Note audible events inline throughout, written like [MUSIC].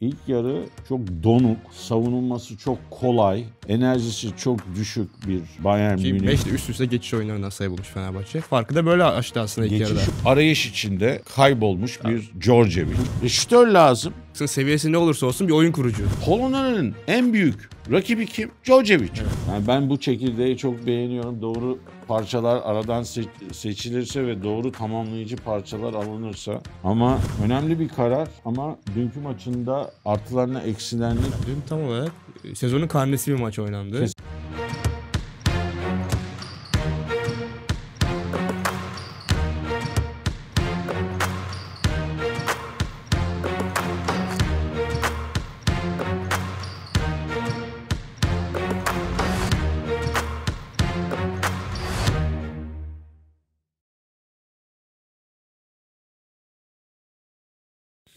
İlk yarı çok donuk, savunulması çok kolay, enerjisi çok düşük bir Bayern Münih. 5 de üst üste geçiş oyunlarından sayı bulmuş Fenerbahçe. Farkı da böyle açtı aslında ilk geçiş, yarıda. Arayış içinde kaybolmuş bir Djordjevic. Şütör e, lazım baktın seviyesi ne olursa olsun bir oyun kurucu. Polonya'nın en büyük rakibi kim? Djokovic. Evet. Yani ben bu çekirdeği çok beğeniyorum. Doğru parçalar aradan seç seçilirse ve doğru tamamlayıcı parçalar alınırsa ama önemli bir karar ama dünkü maçında artılarına eksilenli. Dün tam olarak e, sezonun karnesi bir maç oynandı. Kes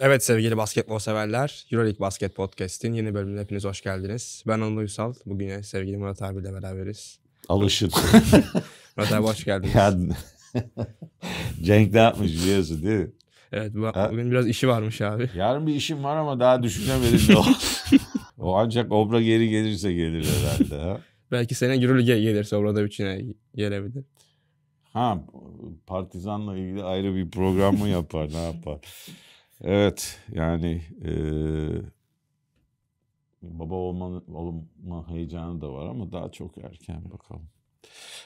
Evet sevgili basketbol severler, Euroleague Basket Podcast'in yeni bölümüne hepiniz hoş geldiniz. Ben Anıl Uysal, bugün yine sevgili Murat abiyle beraberiz. Alışın. [LAUGHS] Murat abi hoş geldiniz. Ya, Cenk ne yapmış biliyorsun değil mi? Evet bu, bugün biraz işi varmış abi. Yarın bir işim var ama daha düşünemedim de o. [LAUGHS] o ancak Obra geri gelirse gelir herhalde. Ha? Belki sene Euroleague'e gelirse Obra da içine gelebilir. Ha partizanla ilgili ayrı bir program mı yapar ne yapar? Evet yani e, baba olma, olma heyecanı da var ama daha çok erken bakalım.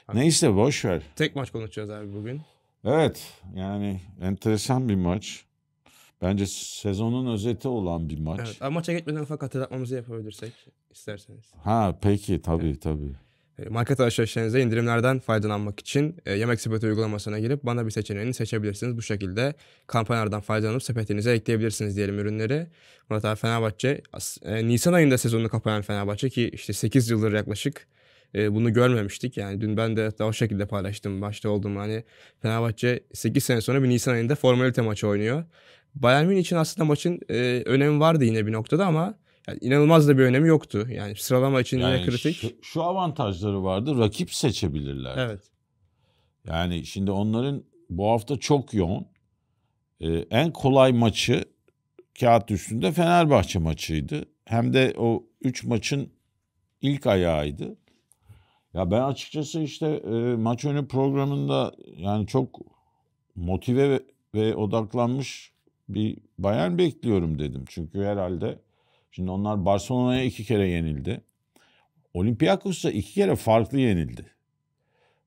Abi, Neyse boş ver. Tek maç konuşacağız abi bugün. Evet yani enteresan bir maç. Bence sezonun özeti olan bir maç. Evet, ama maça geçmeden ufak hatırlatmamızı yapabilirsek isterseniz. Ha peki tabii evet. tabii. E, market alışverişlerinizde indirimlerden faydalanmak için e, yemek sepeti uygulamasına girip bana bir seçeneğini seçebilirsiniz. Bu şekilde kampanyalardan faydalanıp sepetinize ekleyebilirsiniz diyelim ürünleri. Murat abi Fenerbahçe e, Nisan ayında sezonunu kapayan Fenerbahçe ki işte 8 yıldır yaklaşık bunu görmemiştik. Yani dün ben de hatta o şekilde paylaştım. Başta olduğum hani Fenerbahçe 8 sene sonra bir Nisan ayında formalite maçı oynuyor. Bayern Münih için aslında maçın önemi vardı yine bir noktada ama yani inanılmaz da bir önemi yoktu. Yani sıralama için yani yine kritik. Şu, şu avantajları vardı. Rakip seçebilirler. Evet. Yani şimdi onların bu hafta çok yoğun. Ee, en kolay maçı kağıt üstünde Fenerbahçe maçıydı. Hem de o üç maçın ilk ayağıydı. Ya ben açıkçası işte e, maç önü programında yani çok motive ve, ve odaklanmış bir bayan bekliyorum dedim. Çünkü herhalde Şimdi onlar Barcelona'ya iki kere yenildi. Olympiakos'a iki kere farklı yenildi.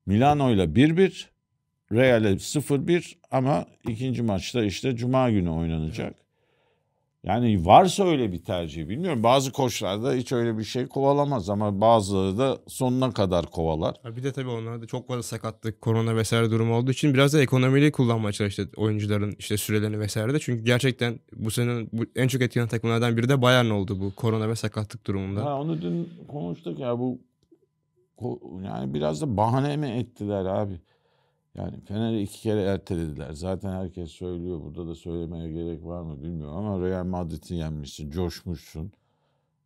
Milano'yla 1-1, Real'e 0-1 ama ikinci maçta işte Cuma günü oynanacak. Yani varsa öyle bir tercih bilmiyorum. Bazı koçlarda hiç öyle bir şey kovalamaz ama bazıları da sonuna kadar kovalar. Bir de tabii onlarda çok fazla sakatlık, korona vesaire durumu olduğu için biraz da ekonomiyi kullanmaya çalıştı oyuncuların işte sürelerini vesaire de. Çünkü gerçekten bu senin bu en çok etkilenen takımlardan biri de Bayern oldu bu korona ve sakatlık durumunda. Ha, onu dün konuştuk ya bu yani biraz da bahane mi ettiler abi? Yani Fener'i iki kere ertelediler. Zaten herkes söylüyor. Burada da söylemeye gerek var mı bilmiyorum ama Real Madrid'i yenmişsin, coşmuşsun.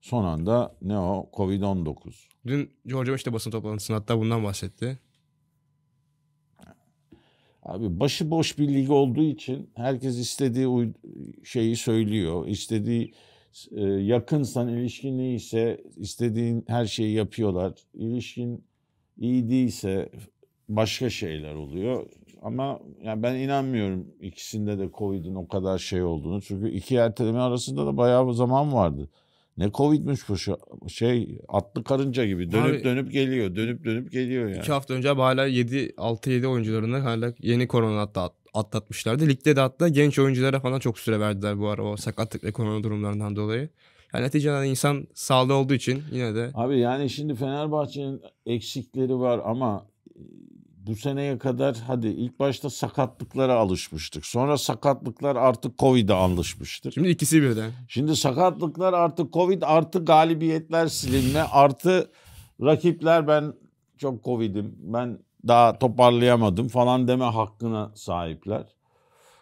Son anda ne o? Covid-19. Dün George işte basın toplantısında hatta bundan bahsetti. Abi başı boş bir lig olduğu için herkes istediği şeyi söylüyor. İstediği e, yakınsan ilişkin neyse istediğin her şeyi yapıyorlar. İlişkin iyi değilse başka şeyler oluyor. Ama yani ben inanmıyorum ikisinde de Covid'in o kadar şey olduğunu. Çünkü iki erteleme arasında da bayağı bir zaman vardı. Ne Covid'miş bu şey atlı karınca gibi dönüp Abi, dönüp geliyor dönüp dönüp geliyor yani. İki hafta önce hala 7 6-7 oyuncularını hala yeni korona hatta atlatmışlardı. Ligde de hatta genç oyunculara falan çok süre verdiler bu ara o sakatlık ve korona durumlarından dolayı. Yani neticede hani insan sağlığı olduğu için yine de. Abi yani şimdi Fenerbahçe'nin eksikleri var ama bu seneye kadar hadi ilk başta sakatlıklara alışmıştık. Sonra sakatlıklar artık Covid'e alışmıştır. Şimdi ikisi birden. Şimdi sakatlıklar artık Covid artı galibiyetler silinme artı rakipler ben çok Covid'im ben daha toparlayamadım falan deme hakkına sahipler.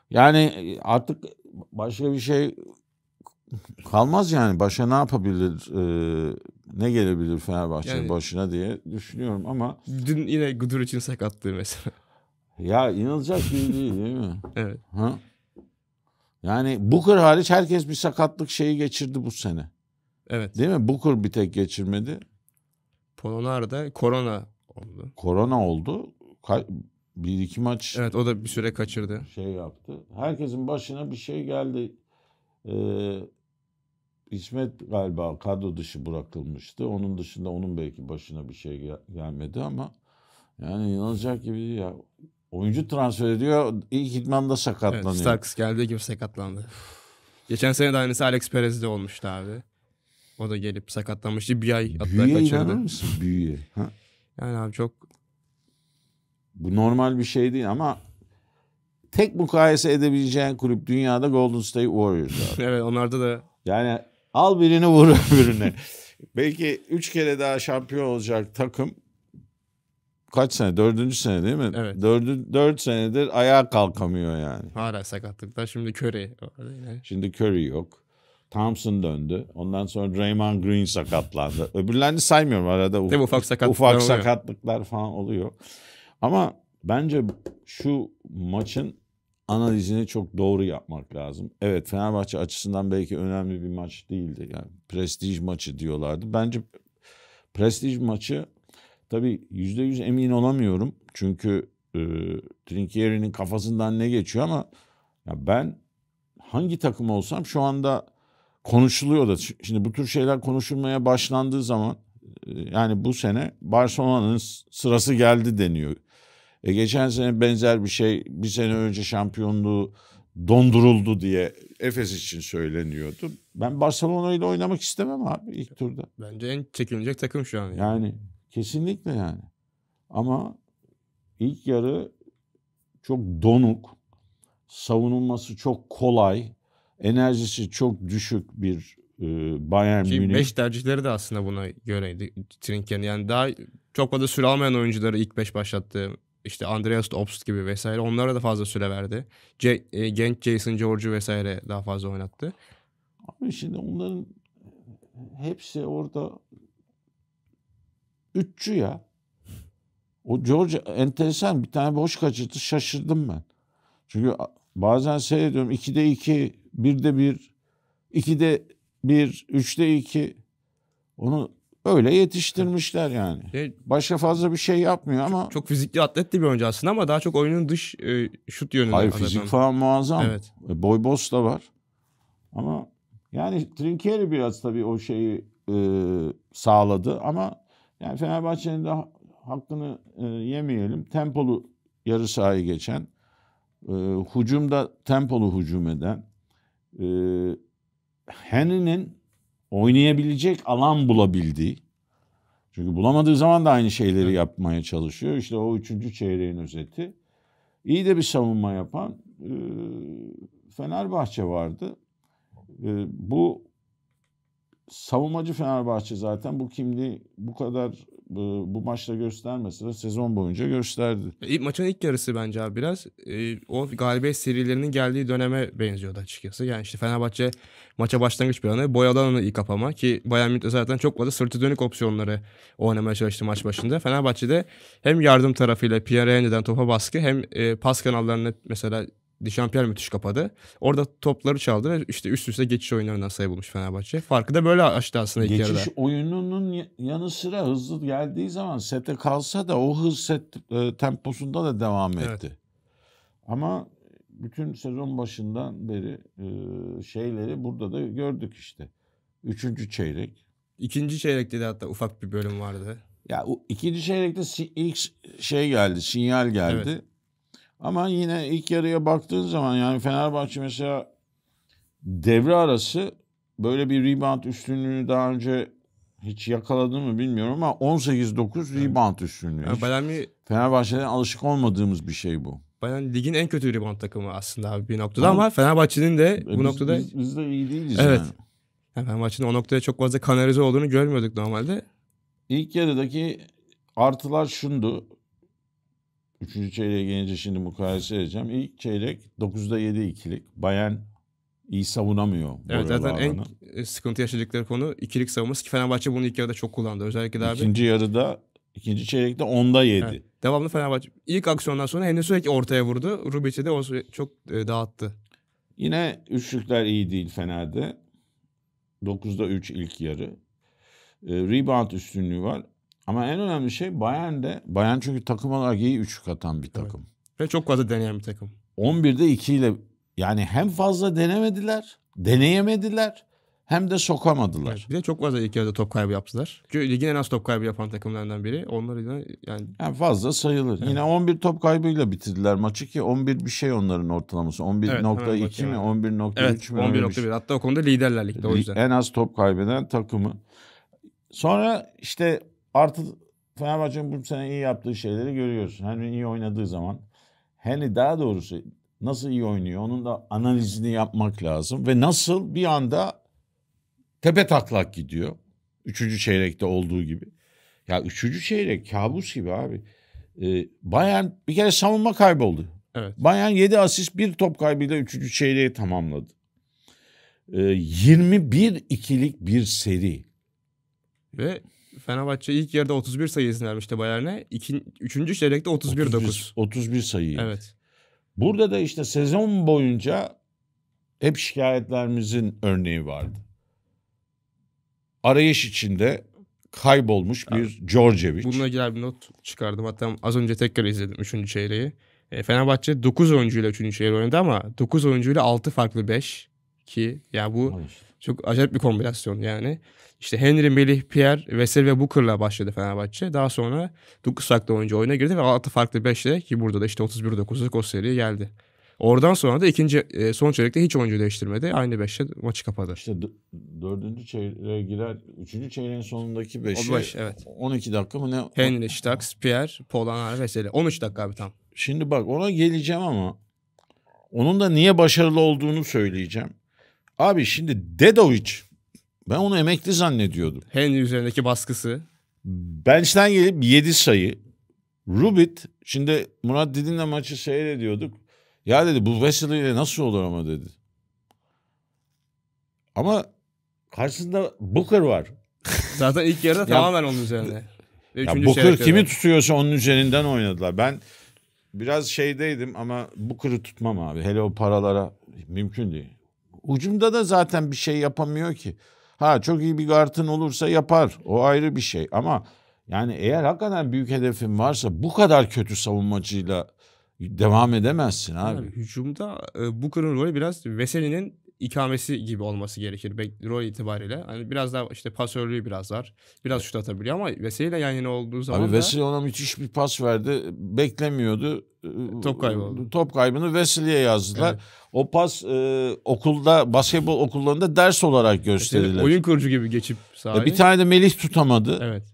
Yani artık başka bir şey kalmaz yani başa ne yapabilir e, ne gelebilir Fenerbahçe'nin yani, başına diye düşünüyorum ama dün yine Gudur için sakatlığı mesela. Ya inanılacak bir şey değil değil mi? [LAUGHS] evet. Ha? Yani Booker hariç herkes bir sakatlık şeyi geçirdi bu sene. Evet. Değil mi? Booker bir tek geçirmedi. Polonar da korona oldu. Korona oldu. Ka- bir iki maç. Evet o da bir süre kaçırdı. Şey yaptı. Herkesin başına bir şey geldi. Ee, İsmet galiba kadro dışı bırakılmıştı. Onun dışında onun belki başına bir şey gelmedi ama yani inanacak gibi ya. Oyuncu transfer ediyor. İlk idmanda sakatlanıyor. Evet, Starks geldiği gibi sakatlandı. Geçen sene de aynısı Alex Perez'de olmuştu abi. O da gelip sakatlanmıştı. Bir ay hatta Büyüye kaçırdı. inanır mısın? Büyüye. Ha? Yani abi çok Bu normal bir şey değil ama tek mukayese edebileceğin kulüp dünyada Golden State Warriors abi. [LAUGHS] evet onlarda da Yani Al birini vur [LAUGHS] öbürüne. Belki üç kere daha şampiyon olacak takım kaç sene? Dördüncü sene değil mi? Evet. Dördü, dört senedir ayağa kalkamıyor yani. Hala sakatlıkta. Şimdi Curry. Şimdi Curry yok. Thompson döndü. Ondan sonra Raymond Green sakatlandı. [LAUGHS] Öbürlerini saymıyorum arada. Uf- ufak sakatlıklar, ufak sakatlıklar falan oluyor. Ama bence şu maçın analizini çok doğru yapmak lazım. Evet Fenerbahçe açısından belki önemli bir maç değildi. Yani prestij maçı diyorlardı. Bence prestij maçı tabii %100 emin olamıyorum. Çünkü e, Trinkieri'nin kafasından ne geçiyor ama ya ben hangi takım olsam şu anda konuşuluyor da şimdi bu tür şeyler konuşulmaya başlandığı zaman e, yani bu sene Barcelona'nın sırası geldi deniyor. E, geçen sene benzer bir şey bir sene önce şampiyonluğu donduruldu diye Efes için söyleniyordu. Ben Barcelona ile oynamak istemem abi ilk turda. Bence en çekilecek takım şu an. Yani, yani kesinlikle yani. Ama ilk yarı çok donuk, savunulması çok kolay, enerjisi çok düşük bir e, Bayern Ki Münih. 5 tercihleri de aslında buna göreydi Trinken. Yani daha çok fazla süre almayan oyuncuları ilk 5 başlattı işte Andreas Obst gibi vesaire onlara da fazla süre verdi. C, e, genç Jason George'u vesaire daha fazla oynattı. Abi şimdi onların e, hepsi orada üççü ya. O George enteresan bir tane boş kaçırdı şaşırdım ben. Çünkü bazen seyrediyorum 2'de 2, 1'de 1, 2'de 1, 3'te 2. Onu Öyle yetiştirmişler yani. Evet. Şey, Başka fazla bir şey yapmıyor ama. Çok, çok fizikli atletli bir oyuncu aslında ama daha çok oyunun dış e, şut yönünde. Hayır fizik adam. falan muazzam. Evet. E, boy boss da var. Ama yani Trinkeri biraz tabii o şeyi e, sağladı ama yani Fenerbahçe'nin de hakkını e, yemeyelim. Tempolu yarı sahayı geçen, e, hucumda tempolu hucum eden, e, Henry'nin oynayabilecek alan bulabildi. Çünkü bulamadığı zaman da aynı şeyleri yapmaya çalışıyor. İşte o üçüncü çeyreğin özeti. İyi de bir savunma yapan e, Fenerbahçe vardı. E, bu savunmacı Fenerbahçe zaten bu kimliği bu kadar bu, e, bu maçta göstermese de sezon boyunca gösterdi. İlk maçın ilk yarısı bence abi biraz e, o galibiyet serilerinin geldiği döneme benziyordu açıkçası. Yani işte Fenerbahçe maça başlangıç bir anı boyadan onu ilk kapama ki Bayern Münih zaten çok fazla sırtı dönük opsiyonları oynamaya çalıştı maç başında. Fenerbahçe'de hem yardım tarafıyla Pierre Henry'den topa baskı hem e, pas kanallarını mesela Dişampiyer müthiş kapadı. Orada topları çaldı ve işte üst üste geçiş oyunlarından sayı bulmuş Fenerbahçe. Farkı da böyle açtı aslında ilk geçiş yarıda. Geçiş oyununun yanı sıra hızlı geldiği zaman sete kalsa da o hız set e, temposunda da devam etti. Evet. Ama bütün sezon başından beri e, şeyleri burada da gördük işte. Üçüncü çeyrek. İkinci çeyrekte de hatta ufak bir bölüm vardı. Ya o ikinci çeyrekte ilk şey geldi, sinyal geldi. Evet. Ama yine ilk yarıya baktığın zaman yani Fenerbahçe mesela devre arası böyle bir rebound üstünlüğünü daha önce hiç yakaladı mı bilmiyorum ama 18-9 yani, rebound üstünlüğü. Yani Bayern Fenerbahçe'den alışık olmadığımız bir şey bu. Bayern ligin en kötü rebound takımı aslında abi bir noktada ama, ama Fenerbahçe'nin de e bu biz, noktada... Biz, biz de iyi değiliz evet. yani. yani Fenerbahçe'nin o noktada çok fazla kanalize olduğunu görmüyorduk normalde. İlk yarıdaki artılar şundu. Üçüncü çeyreğe gelince şimdi mukayese edeceğim. İlk çeyrek 9'da 7 ikilik. Bayern iyi savunamıyor. Evet zaten alanı. en e, sıkıntı yaşadıkları konu ikilik savunması ki Fenerbahçe bunu ilk yarıda çok kullandı. Özellikle de İkinci yarıda ikinci çeyrekte 10'da 7. Evet. Devamlı Fenerbahçe. İlk aksiyondan sonra Henry sürekli ortaya vurdu. Rubic'i de o çok e, dağıttı. Yine üçlükler iyi değil Fener'de. 9'da 3 ilk yarı. E, rebound üstünlüğü var. Ama en önemli şey Bayern'de. Bayern çünkü takım olarak iyi üçlük atan bir takım. Evet. Ve çok fazla deneyen bir takım. 11'de 2 ile yani hem fazla denemediler, deneyemediler hem de sokamadılar. Evet, bir de çok fazla ilk yarıda top kaybı yaptılar. Çünkü ligin en az top kaybı yapan takımlardan biri. Onlar yine yani... yani fazla sayılır. Evet. Yine 11 top kaybıyla bitirdiler maçı ki 11 bir şey onların ortalaması. 11.2 evet, mi, 11.3 evet, mi? 11.1 hatta o konuda liderler ligde o yüzden. En az top kaybeden takımı. Sonra işte Artı Fenerbahçe'nin bu sene iyi yaptığı şeyleri görüyoruz. Hani iyi oynadığı zaman. hani daha doğrusu nasıl iyi oynuyor onun da analizini yapmak lazım. Ve nasıl bir anda tepe taklak gidiyor. Üçüncü çeyrekte olduğu gibi. Ya üçüncü çeyrek kabus gibi abi. Ee, Bayern bir kere savunma kayboldu. Evet. Bayern 7 asist bir top kaybıyla üçüncü çeyreği tamamladı. Ee, 21 ikilik bir seri. Ve Fenerbahçe ilk yarıda 31 sayı izin vermişti Bayern'e. İkin, üçüncü çeyrekte 31-9. 31, 31 sayı. Evet. Burada da işte sezon boyunca hep şikayetlerimizin örneği vardı. Arayış içinde kaybolmuş bir Djordjevic. Bununla ilgili bir not çıkardım. Hatta az önce tekrar izledim 3. çeyreği. E, Fenerbahçe 9 oyuncuyla 3. çeyreği oynadı ama 9 oyuncuyla 6 farklı 5 ki ya bu evet. Çok acayip bir kombinasyon yani. İşte Henry, Melih, Pierre, Vesel ve Booker'la başladı Fenerbahçe. Daha sonra 9 farklı oyuncu oyuna girdi ve 6 farklı 5'le ki burada da işte 31-9'luk o seri geldi. Oradan sonra da ikinci e, son çeyrekte hiç oyuncu değiştirmedi. Aynı 5'le maçı kapadı. İşte dördüncü çeyreğe girer. Üçüncü çeyreğin sonundaki 5'e beş, evet. 12 dakika mı ne? Henry, Stax, Pierre, Polanar, Veseli. 13 dakika abi tam. Şimdi bak ona geleceğim ama onun da niye başarılı olduğunu söyleyeceğim. Abi şimdi Dedovic ben onu emekli zannediyordum. Henry üzerindeki baskısı. Bençten gelip 7 sayı. Rubit şimdi Murat Didin'le maçı seyrediyorduk. Ya dedi bu Wesley ile nasıl olur ama dedi. Ama karşısında Booker var. [LAUGHS] Zaten ilk yarıda tamamen onun üzerine. Ve ya Booker kimi tutuyorsa onun üzerinden oynadılar. Ben biraz şeydeydim ama Booker'ı tutmam abi. Hele o paralara mümkün değil. Ucunda da zaten bir şey yapamıyor ki. Ha çok iyi bir gartın olursa yapar. O ayrı bir şey ama yani eğer hakikaten büyük hedefin varsa bu kadar kötü savunmacıyla devam edemezsin abi. Yani hücumda e, bu kırılmayı biraz Veseli'nin ikamesi gibi olması gerekir rol itibariyle. Hani biraz daha işte pasörlüğü biraz var. Biraz şut atabiliyor ama Veseli ile yan yana olduğu zaman Abi da... ona müthiş bir pas verdi. Beklemiyordu. E, top kaybı Top kaybını Veseli'ye yazdılar. Evet. O pas e, okulda basketbol okullarında ders olarak gösterilir. Oyun kurucu gibi geçip e, sahayı. bir tane de Melih tutamadı. Evet.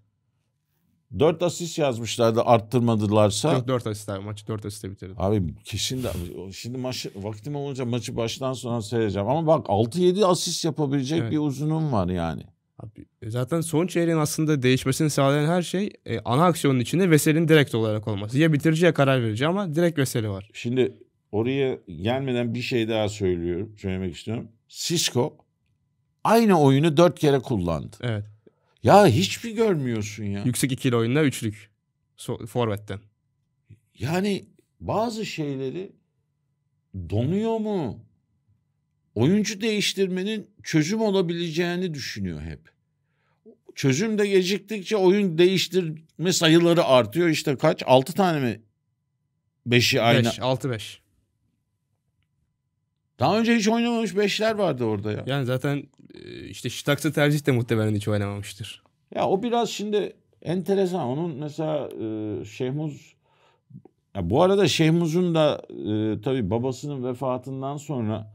4 asist yazmışlardı arttırmadılarsa. 4, asist abi maçı 4 asiste bitirdi. Abi kesin de şimdi maçı vaktim olunca maçı baştan sona seyredeceğim. Ama bak 6-7 asist yapabilecek evet. bir uzunum var yani. Abi, e, zaten son çeyreğin aslında değişmesini sağlayan her şey e, ana aksiyonun içinde Veseli'nin direkt olarak olması. Ya bitirici karar verici ama direkt Veseli var. Şimdi oraya gelmeden bir şey daha söylüyorum, söylemek istiyorum. Cisco aynı oyunu dört kere kullandı. Evet. Ya hiçbir görmüyorsun ya. Yüksek ikili oyunla üçlük. So Forvet'ten. Yani bazı şeyleri donuyor mu? Oyuncu değiştirmenin çözüm olabileceğini düşünüyor hep. Çözüm de geciktikçe oyun değiştirme sayıları artıyor. İşte kaç? Altı tane mi? 5'i aynı. beş. 6 5. Daha önce hiç oynamamış beşler vardı orada ya. Yani zaten ee, işte Şitaksa tercih de muhtemelen hiç oynamamıştır. Ya o biraz şimdi enteresan. Onun mesela e, Şehmuz ya bu arada Şehmuz'un da e, tabii babasının vefatından sonra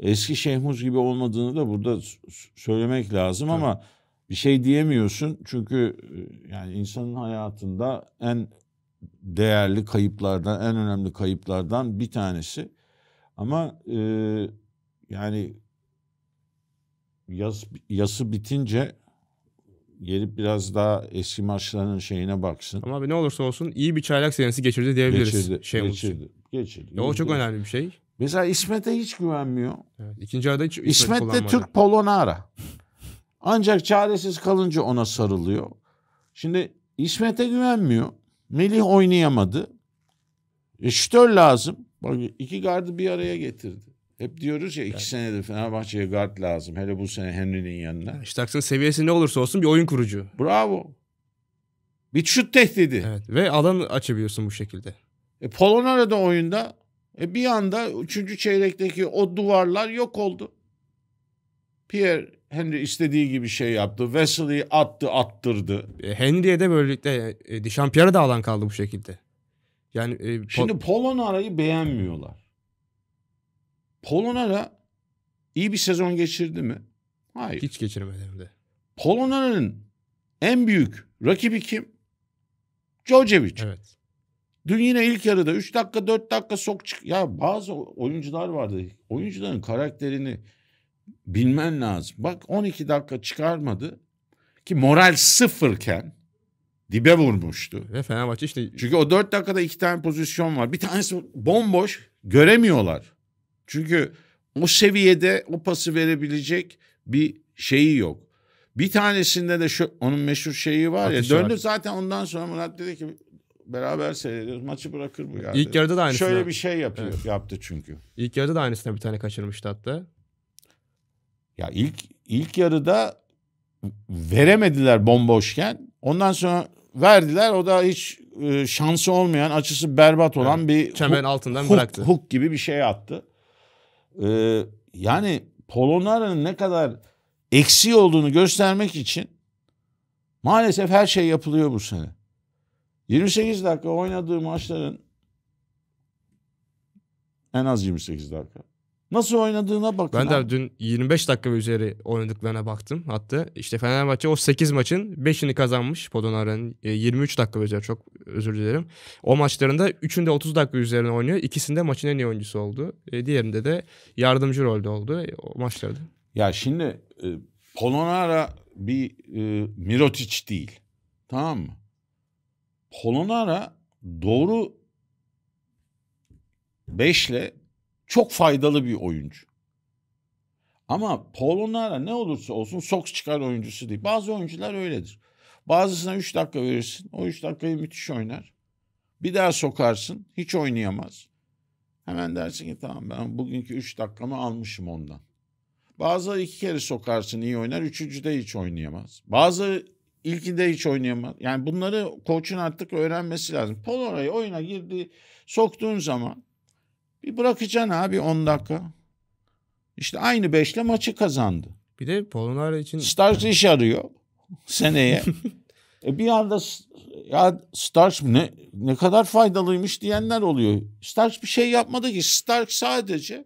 eski Şehmuz gibi olmadığını da burada söylemek lazım tabii. ama bir şey diyemiyorsun. Çünkü e, yani insanın hayatında en değerli kayıplardan, en önemli kayıplardan bir tanesi. Ama e, yani yaz, yası bitince gelip biraz daha eski maçlarının şeyine baksın. Ama abi ne olursa olsun iyi bir çaylak senesi geçirdi diyebiliriz. Geçirdi. Şey geçirdi. geçirdi. Ya o çok önemli bir şey. Mesela İsmet'e hiç güvenmiyor. Evet, ikinci arada hiç İsmet, İsmet de Türk Polonara. Ancak çaresiz kalınca ona sarılıyor. Şimdi İsmet'e güvenmiyor. Melih oynayamadı. E, şütör lazım. Bak iki gardı bir araya getirdi. Hep diyoruz ya iki yani. senede Fenerbahçe'ye guard lazım. Hele bu sene Henry'nin yanına. Yani seviyesi ne olursa olsun bir oyun kurucu. Bravo. Bir şut tehdidi. Evet, ve alan açabiliyorsun bu şekilde. E, Polonara da oyunda. E, bir anda üçüncü çeyrekteki o duvarlar yok oldu. Pierre Henry istediği gibi şey yaptı. Wesley'i attı, attırdı. E, Henry'e de böylelikle e, Dişampiyer'e de alan kaldı bu şekilde. Yani e, Pol Şimdi Polonara'yı beğenmiyorlar. Polonara iyi bir sezon geçirdi mi? Hayır. Hiç geçirmedi de. Polonara'nın en büyük rakibi kim? Djokovic. Evet. Dün yine ilk yarıda 3 dakika 4 dakika sok çık. Ya bazı oyuncular vardı. Oyuncuların karakterini bilmen lazım. Bak 12 dakika çıkarmadı ki moral sıfırken dibe vurmuştu. Ve Fenerbahçe işte. Çünkü o 4 dakikada iki tane pozisyon var. Bir tanesi bomboş göremiyorlar. Çünkü o seviyede o pası verebilecek bir şeyi yok. Bir tanesinde de şu onun meşhur şeyi var ya. döndü abi. zaten ondan sonra Murat dedi ki beraber seyrediyoruz. Maçı bırakır bu yani. İlk yarıda da aynısını. Şöyle bir şey yapıyor, evet. yaptı çünkü. İlk yarıda da aynısına bir tane kaçırmıştı hatta. Ya ilk ilk yarıda veremediler bomboşken. Ondan sonra verdiler. O da hiç e, şansı olmayan, açısı berbat olan evet. bir çemen altından hook, bıraktı. Hook gibi bir şey attı e, yani Polonara'nın ne kadar eksi olduğunu göstermek için maalesef her şey yapılıyor bu sene. 28 dakika oynadığı maçların en az 28 dakika. Nasıl oynadığına bakın. Ben de abi. dün 25 dakika ve üzeri oynadıklarına baktım. Hatta işte Fenerbahçe o 8 maçın 5'ini kazanmış Podonar'ın. 23 e, dakika ve üzeri çok özür dilerim. O maçlarında 3'ünde 30 dakika üzerine oynuyor. İkisinde maçın en iyi oyuncusu oldu. E, diğerinde de yardımcı rolde oldu e, o maçlarda. Ya şimdi Polonara bir e, Mirotic değil. Tamam mı? Polonara doğru 5 ile çok faydalı bir oyuncu. Ama Paul ne olursa olsun soks çıkar oyuncusu değil. Bazı oyuncular öyledir. Bazısına 3 dakika verirsin. O 3 dakikayı müthiş oynar. Bir daha sokarsın. Hiç oynayamaz. Hemen dersin ki tamam ben bugünkü 3 dakikamı almışım ondan. Bazıları iki kere sokarsın iyi oynar. Üçüncü de hiç oynayamaz. Bazı ilkinde hiç oynayamaz. Yani bunları koçun artık öğrenmesi lazım. Polora'yı oyuna girdi, soktuğun zaman bir bırakacaksın abi 10 dakika. İşte aynı beşle maçı kazandı. Bir de Polonara için... Starch iş arıyor seneye. [LAUGHS] e bir anda ya Starch ne, ne kadar faydalıymış diyenler oluyor. Starch bir şey yapmadı ki. Stark sadece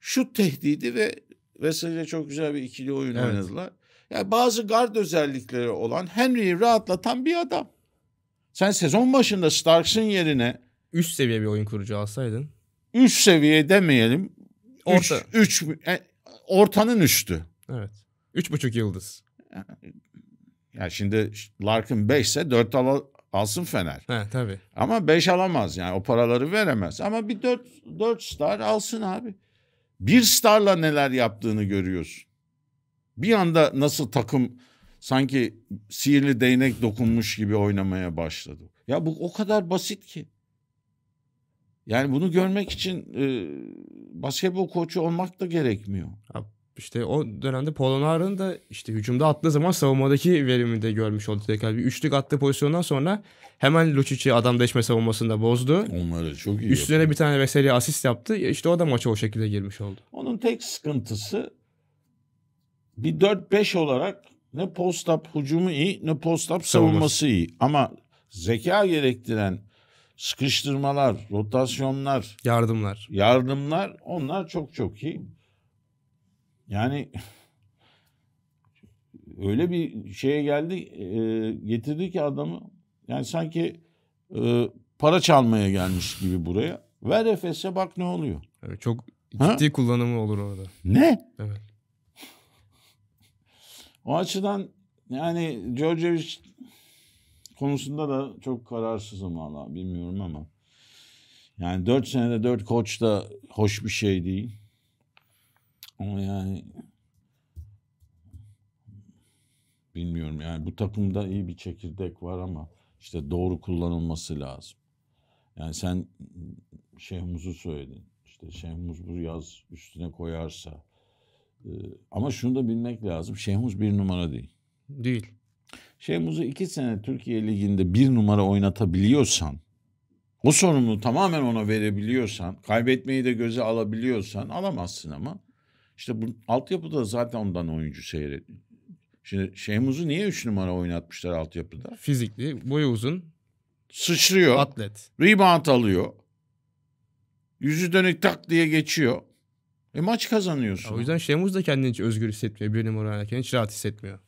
şut tehdidi ve Wesley'le çok güzel bir ikili oyun evet. oynadılar. Yani bazı gard özellikleri olan Henry'i rahatlatan bir adam. Sen sezon başında Starks'ın yerine üst seviye bir oyun kurucu alsaydın. Üç seviye demeyelim. Orta. Üç, üç, e, ortanın üstü. Evet. Üç buçuk yıldız. Ya yani şimdi Larkin 5 ise 4 al, alsın Fener. He, tabii. Ama 5 alamaz yani o paraları veremez. Ama bir 4, 4 star alsın abi. Bir starla neler yaptığını görüyorsun. Bir anda nasıl takım sanki sihirli değnek dokunmuş gibi oynamaya başladı. Ya bu o kadar basit ki. Yani bunu görmek için e, basketbol koçu olmak da gerekmiyor. İşte o dönemde Polonarın da işte hücumda attığı zaman savunmadaki verimini de görmüş oldu tekrar. Bir üçlük attığı pozisyondan sonra hemen Lucic'i adam değişme savunmasında bozdu. Onları çok iyi Üstüne yapıyor. bir tane Veseli asist yaptı. İşte o da maça o şekilde girmiş oldu. Onun tek sıkıntısı bir 4-5 olarak ne post-up hücumu iyi ne post-up savunması, savunması iyi. Ama zeka gerektiren sıkıştırmalar, rotasyonlar, yardımlar. Yardımlar onlar çok çok iyi. Yani [LAUGHS] öyle bir şeye geldi, e, getirdi ki adamı. Yani sanki e, para çalmaya gelmiş gibi buraya. Ver Efes'e bak ne oluyor. Evet, çok ciddi ha? kullanımı olur orada. Ne? Evet. O açıdan yani Djordjevic konusunda da çok kararsızım valla bilmiyorum ama. Yani 4 senede 4 koç da hoş bir şey değil. Ama yani bilmiyorum yani bu takımda iyi bir çekirdek var ama işte doğru kullanılması lazım. Yani sen Şehmuz'u söyledin. İşte Şehmuz bu yaz üstüne koyarsa. Ee, ama şunu da bilmek lazım. Şehmuz bir numara değil. Değil. Şey Muz'u iki sene Türkiye Ligi'nde bir numara oynatabiliyorsan, o sorumluluğu tamamen ona verebiliyorsan, kaybetmeyi de göze alabiliyorsan alamazsın ama. İşte bu altyapıda zaten ondan oyuncu seyret. Şimdi Şehmuz'u niye üç numara oynatmışlar altyapıda? Fizikli, boyu uzun. Sıçrıyor. Atlet. Rebound alıyor. Yüzü dönük tak diye geçiyor. E maç kazanıyorsun. Ya o yüzden Şehmuz da kendini hiç özgür hissetmiyor. Bir numara oynarken hiç rahat hissetmiyor.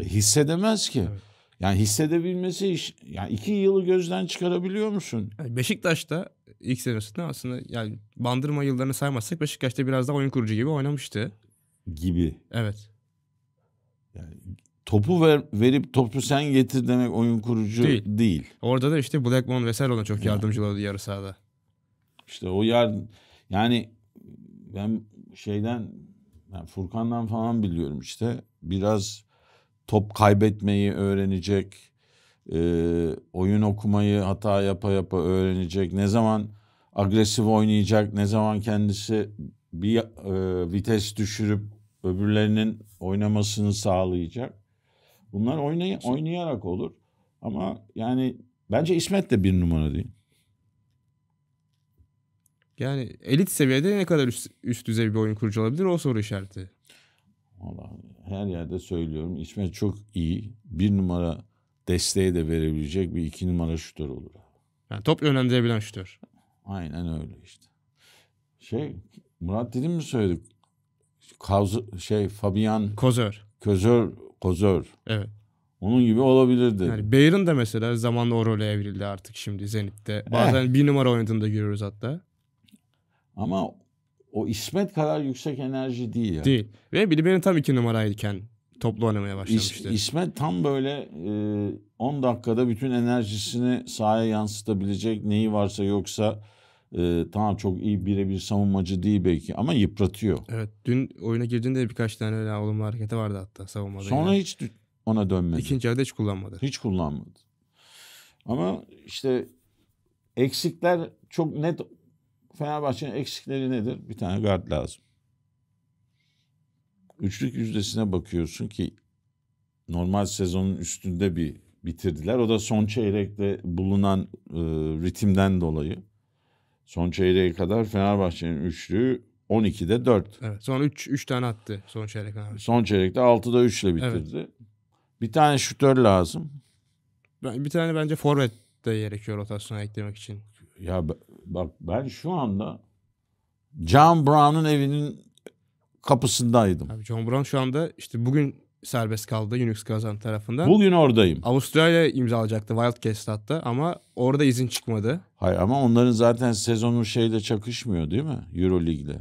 E, hissedemez ki. Evet. Yani hissedebilmesi iş. Yani iki yılı gözden çıkarabiliyor musun? Yani Beşiktaş'ta ilk senesinde aslında yani bandırma yıllarını saymazsak Beşiktaş'ta biraz daha oyun kurucu gibi oynamıştı. Gibi. Evet. Yani topu ver, verip topu sen getir demek oyun kurucu değil. değil. Orada da işte Blackmon vesaire ona çok yardımcı yani. oldu yarı sahada. İşte o yer yani ben şeyden yani Furkan'dan falan biliyorum işte biraz top kaybetmeyi öğrenecek, e, oyun okumayı hata yapa yapa öğrenecek, ne zaman agresif oynayacak, ne zaman kendisi bir e, vites düşürüp öbürlerinin oynamasını sağlayacak. Bunlar oynay oynayarak olur. Ama yani bence İsmet de bir numara değil. Yani elit seviyede ne kadar üst, üst düzey bir oyun kurucu olabilir o soru işareti. Vallahi her yerde söylüyorum. İsmet çok iyi. Bir numara desteği de verebilecek bir iki numara şutör olur. Yani top yönlendirebilen şutör. Aynen öyle işte. Şey Murat dedim mi söyledik? Kavz şey Fabian Kozör. Kozör Kozör. Evet. Onun gibi olabilirdi. Yani Bayern de mesela zamanla o role evrildi artık şimdi Zenit'te. Eh. Bazen eh. bir numara oynadığında görüyoruz hatta. Ama o İsmet kadar yüksek enerji değil yani. Değil. Ve Billy Barron tam iki numarayken toplu oynamaya başlamıştı. İsmet tam böyle e, 10 dakikada bütün enerjisini sahaya yansıtabilecek neyi varsa yoksa e, tamam çok iyi birebir savunmacı değil belki ama yıpratıyor. Evet dün oyuna girdiğinde birkaç tane öyle olumlu hareketi vardı hatta savunmada. Sonra yani. hiç ona dönmedi. İkinci yarıda hiç kullanmadı. Hiç kullanmadı. Ama işte eksikler çok net Fenerbahçe'nin eksikleri nedir? Bir tane gard lazım. Üçlük yüzdesine bakıyorsun ki normal sezonun üstünde bir bitirdiler. O da son çeyrekte bulunan e, ritimden dolayı. Son çeyreğe kadar Fenerbahçe'nin üçlüğü 12'de 4. Evet. Son 3 3 tane attı son çeyrek Fenerbahçe. Son çeyrekte 6'da 3 ile bitirdi. Evet. Bir tane şutör lazım. Bir tane bence forvet de gerekiyor rotasyona eklemek için. Ya bak ben şu anda John Brown'un evinin kapısındaydım. Abi John Brown şu anda işte bugün serbest kaldı Unix kazan tarafından. Bugün oradayım. Avustralya imzalayacaktı Wildcats'te hatta ama orada izin çıkmadı. Hayır ama onların zaten sezonu şeyle çakışmıyor değil mi? Euroleague'le.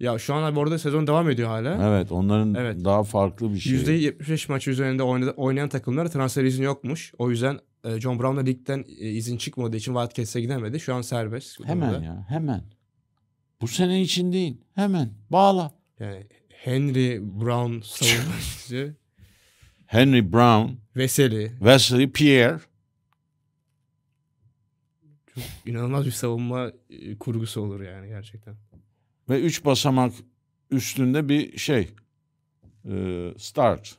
Ya şu an abi orada sezon devam ediyor hala. Evet onların evet. daha farklı bir şey. %75 maç üzerinde oynayan takımlara transfer izni yokmuş. O yüzden ee, John Brown da ligden e, izin çıkmadığı için Wildcats'e gidemedi. Şu an serbest. Hemen ya hemen. Bu sene için değil. Hemen bağla. Yani Henry Brown savunmacısı. [LAUGHS] Henry Brown. Veseli. Veseli Pierre. Çok inanılmaz bir savunma e, kurgusu olur yani gerçekten. Ve üç basamak üstünde bir şey. E, start.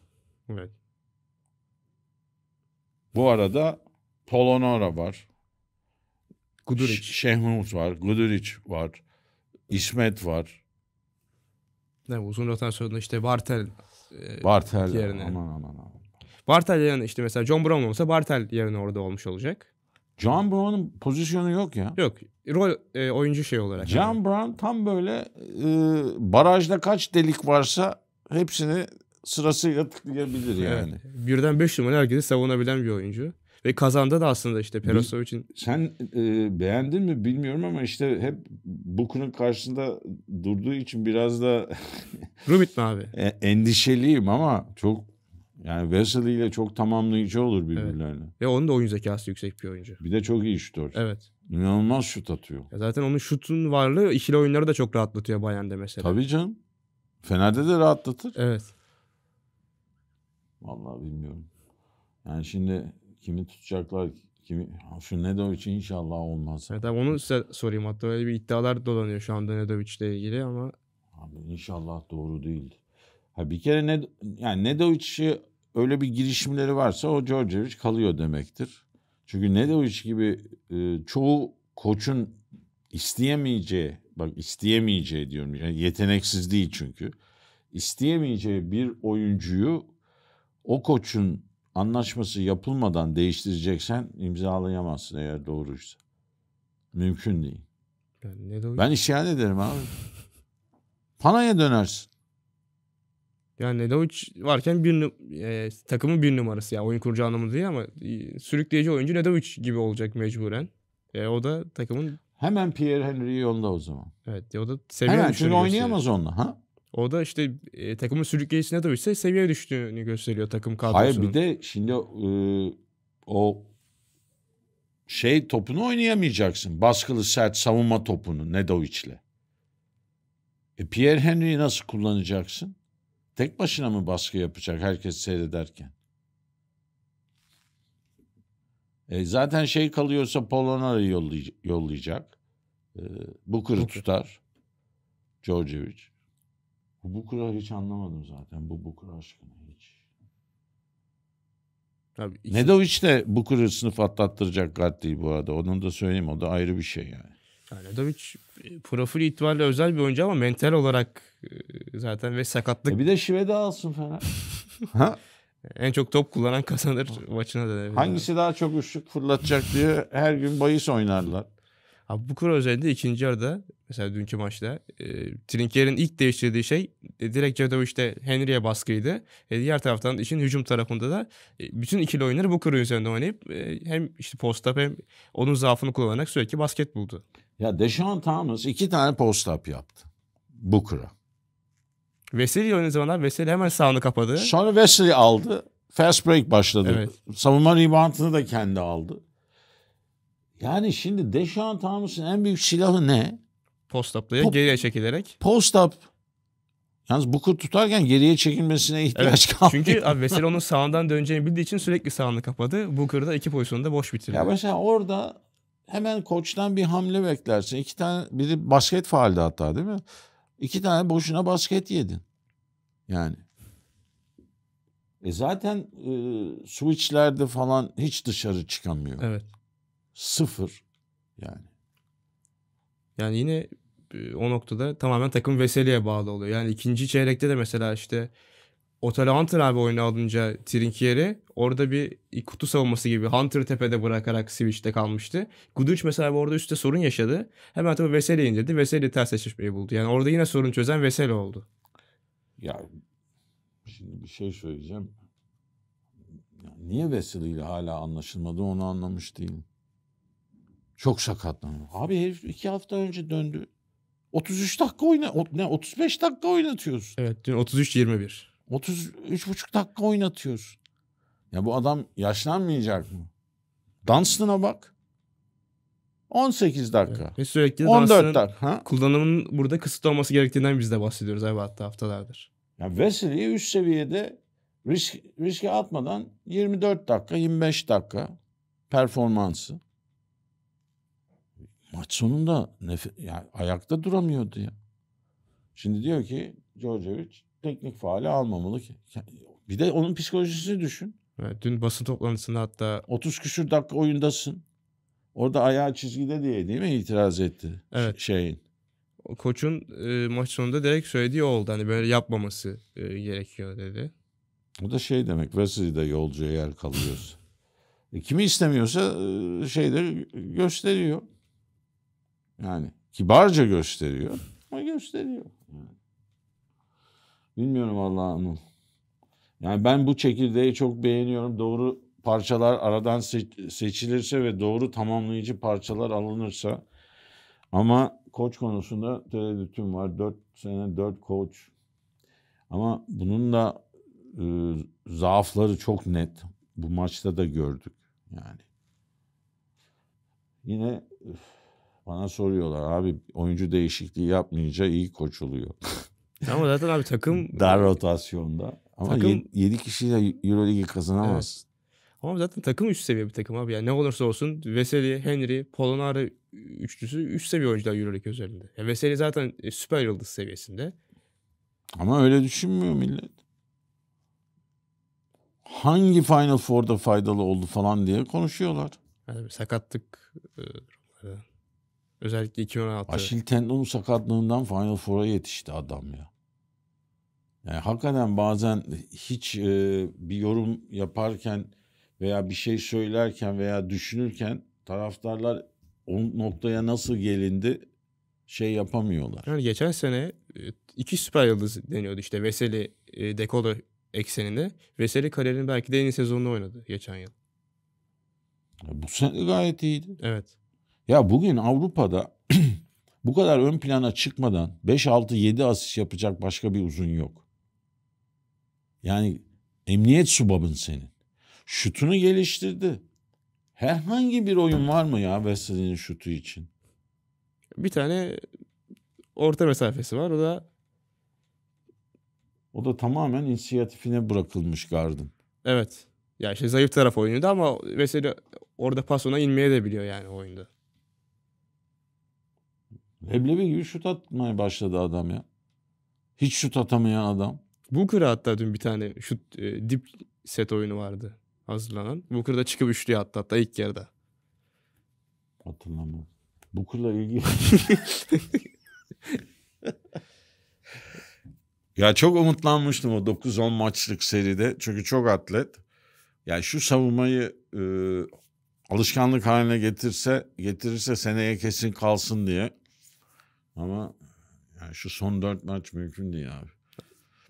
Evet. Bu arada Polonora var. Guduric. Şehmuz var. Guduric var. İsmet var. Ne uzun rotasyonda işte Bartel e, Bartel yerine. aman aman aman. Bartel yani işte mesela John Brown olsa Bartel yerine orada olmuş olacak. John Brown'un pozisyonu yok ya. Yok. Rol e, oyuncu şey olarak. John yani. Brown tam böyle e, barajda kaç delik varsa hepsini sırasıyla tıklayabilir yani. Evet. Birden beş numara herkesi savunabilen bir oyuncu. Ve kazandı da aslında işte Perasovic'in. Sen e, beğendin mi bilmiyorum ama işte hep Booker'ın karşısında durduğu için biraz da... [LAUGHS] Rubit mi abi? E, endişeliyim ama çok yani Wesley ile çok tamamlayıcı olur birbirlerine. Evet. Ve onun da oyun zekası yüksek bir oyuncu. Bir de çok iyi şutör. Evet. İnanılmaz şut atıyor. Ya zaten onun şutun varlığı ikili oyunları da çok rahatlatıyor Bayern'de mesela. Tabii canım. Fener'de de rahatlatır. Evet. Vallahi bilmiyorum. Yani şimdi kimi tutacaklar kimi şu Nedovic inşallah olmaz. Evet abi onu size sorayım hatta öyle bir iddialar dolanıyor şu anda Nedovic'le ilgili ama. Abi inşallah doğru değil. Ha bir kere ne yani Nedovic'i öyle bir girişimleri varsa o Djordjevic kalıyor demektir. Çünkü Nedovic gibi e, çoğu koçun isteyemeyeceği bak isteyemeyeceği diyorum yani yeteneksiz değil çünkü isteyemeyeceği bir oyuncuyu o koçun anlaşması yapılmadan değiştireceksen imzalayamazsın eğer doğruysa. Mümkün değil. Ben, ne doğru? ben isyan ederim abi. Panaya dönersin. Yani Nedovic varken bir e, takımın bir numarası ya yani oyun kurucu anlamında değil ama e, sürükleyici oyuncu Nedovic gibi olacak mecburen. E, o da takımın Hemen Pierre Henry'i yolda o zaman. Evet o da seviyor. Hemen çünkü oynayamaz yani. onunla. Ha? O da işte e, takımın sürükleyişine de ise seviye düştüğünü gösteriyor takım kadrosunun. Hayır bir de şimdi e, o şey topunu oynayamayacaksın. Baskılı sert savunma topunu Nedovic'le. E Pierre Henry'i nasıl kullanacaksın? Tek başına mı baskı yapacak herkes seyrederken? E zaten şey kalıyorsa Polonara'yı yollayacak. E, Booker'ı Booker. tutar. Djordjevic. Bu Bukra hiç anlamadım zaten. Bu Bukra aşkına hiç. Tabii iki... Nedoviç de Bukur'u sınıf atlattıracak kart değil bu arada. Onun da söyleyeyim. O da ayrı bir şey yani. yani Nedoviç e, profili itibariyle özel bir oyuncu ama mental olarak e, zaten ve sakatlık. E bir de Şive'de alsın falan. [LAUGHS] ha? En çok top kullanan kazanır maçına da. Hangisi daha çok uçuk fırlatacak diye her gün bahis oynarlar. Abi bu kura özelinde ikinci yarıda mesela dünkü maçta e, Trinkier'in ilk değiştirdiği şey e, direkt Jadovic'te Henry'e baskıydı. E, diğer taraftan işin hücum tarafında da e, bütün ikili oyunları bu kuru üzerinde oynayıp e, hem işte post-up hem onun zaafını kullanarak sürekli basket buldu. Ya Deshaun Thomas iki tane post-up yaptı. bu kura. Veseli oynadığı zamanlar Veseli hemen sağını kapadı. Sonra Veseli aldı. Fast break başladı. Evet. Savunma reboundını da kendi aldı. Yani şimdi Deşan Thomas'ın en büyük silahı ne? Postaplaya po- geriye çekilerek. Postap. Yalnız bu kut tutarken geriye çekilmesine ihtiyaç evet, kaldı. Çünkü abi mesela [LAUGHS] onun sağından döneceğini bildiği için sürekli sağını kapadı. Booker da iki pozisyonda boş bitirdi. Ya mesela orada hemen koçtan bir hamle beklersin. İki tane biri basket faaldi hatta değil mi? İki tane boşuna basket yedin. Yani. E zaten e, switchlerde falan hiç dışarı çıkamıyor. Evet. Sıfır yani. Yani yine e, o noktada tamamen takım Veseli'ye bağlı oluyor. Yani ikinci çeyrekte de mesela işte Otel Hunter abi oyuna alınca Trinkieri orada bir kutu savunması gibi Hunter tepede bırakarak switch'te kalmıştı. Gudic mesela orada üstte sorun yaşadı. Hemen tabii Veseli indirdi. Veseli ters eşleşmeyi buldu. Yani orada yine sorun çözen Veseli oldu. Ya şimdi bir şey söyleyeceğim. Ya niye Veseli ile hala anlaşılmadı onu anlamış değilim. Çok sakatlandı. Abi herif iki hafta önce döndü. 33 dakika oyna ne 35 dakika oynatıyorsun. Evet dün 33 21. 33 buçuk dakika oynatıyorsun. Ya bu adam yaşlanmayacak mı? Dunstan'a bak. 18 dakika. Evet. Ve sürekli 14 dakika. Ha? Kullanımın burada kısıtlı olması gerektiğinden biz de bahsediyoruz abi hatta haftalardır. Ya Wesley'i üst seviyede risk, riske atmadan 24 dakika 25 dakika performansı. Maç sonunda nef- yani ayakta duramıyordu ya. Şimdi diyor ki Djordjevic teknik faali almamalı ki. Bir de onun psikolojisini düşün. Evet, dün basın toplantısında hatta... 30 küsür dakika oyundasın. Orada ayağı çizgide diye değil mi itiraz etti evet. şeyin. Koçun e, maç sonunda direkt söylediği oldu. Hani böyle yapmaması e, gerekiyor dedi. Bu da şey demek Wesley'de yolcuya yer kalıyoruz. e, kimi istemiyorsa e, şeyde gösteriyor. Yani kibarca gösteriyor ama gösteriyor. Bilmiyorum vallahi Yani ben bu çekirdeği çok beğeniyorum. Doğru parçalar aradan seçilirse ve doğru tamamlayıcı parçalar alınırsa ama koç konusunda tereddütüm var. dört sene dört koç. Ama bunun da e, zaafları çok net. Bu maçta da gördük yani. Yine öf. Bana soruyorlar abi oyuncu değişikliği yapmayınca iyi koç oluyor. [LAUGHS] Ama zaten abi takım... [LAUGHS] Dar rotasyonda. Ama takım... kişiyle Euroligi kazanamazsın. Evet. Ama zaten takım üst seviye bir takım abi. Yani ne olursa olsun Veseli, Henry, Polonari üçlüsü üst seviye oyuncular Euroleague özelinde. Yani Veseli zaten e, süper yıldız seviyesinde. Ama öyle düşünmüyor millet. Hangi Final Four'da faydalı oldu falan diye konuşuyorlar. Yani sakatlık e, Özellikle 2016. Aşil Tendon'un sakatlığından Final Four'a yetişti adam ya. Yani hakikaten bazen hiç e, bir yorum yaparken veya bir şey söylerken veya düşünürken taraftarlar o noktaya nasıl gelindi şey yapamıyorlar. Yani geçen sene e, iki süper yıldız deniyordu işte Veseli e, Dekolo ekseninde. Veseli Kaleri'nin belki de en iyi sezonunu oynadı geçen yıl. Bu sene gayet iyiydi. Evet. Ya bugün Avrupa'da [CLEARS THROAT] bu kadar ön plana çıkmadan 5 6 7 asist yapacak başka bir uzun yok. Yani emniyet subabın senin. Şutunu geliştirdi. Herhangi bir oyun var mı ya Wesley'nin şutu için? Bir tane orta mesafesi var. O da o da tamamen inisiyatifine bırakılmış gardın. Evet. Ya işte zayıf taraf oynuyordu ama mesela orada pas ona inmeye de biliyor yani oyunda. Leblebi gibi şut atmaya başladı adam ya. Hiç şut atamayan adam. Booker'a hatta dün bir tane şut e, dip set oyunu vardı hazırlanan. Booker'da çıkıp üçlüye attı hatta ilk yarıda. Hatırlamam. Booker'la ilgili. [LAUGHS] ya çok umutlanmıştım o 9-10 maçlık seride. Çünkü çok atlet. Yani şu savunmayı e, alışkanlık haline getirse getirirse seneye kesin kalsın diye ama yani şu son dört maç mümkün değil abi.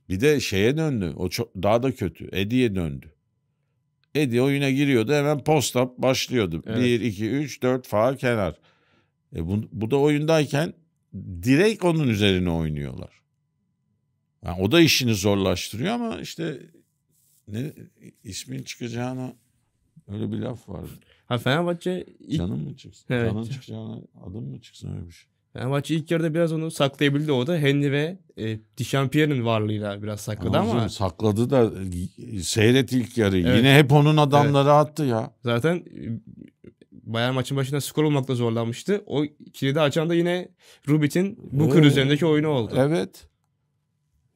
Bir de şeye döndü. O çok, daha da kötü. Edi'ye döndü. Edi oyuna giriyordu. Hemen post up başlıyordu. Evet. 1, 2, 3, 4 faal kenar. E bu, bu da oyundayken direkt onun üzerine oynuyorlar. Yani o da işini zorlaştırıyor ama işte ne ismin çıkacağına öyle bir laf var. Ha Fenerbahçe ilk... canın mı çıksın? Evet. Canın çıkacağına adın mı çıksın öyle bir şey. Fenerbahçe ilk yarıda biraz onu saklayabildi o da. Henry ve e, Dichampier'in varlığıyla biraz sakladı Anladım, ama. Sakladı da seyret ilk yarıyı. Evet. Yine hep onun adamları evet. attı ya. Zaten e, Bayern maçın başında skor olmakla zorlanmıştı. O kilidi açan da yine Rubit'in Booker evet. üzerindeki oyunu oldu. Evet.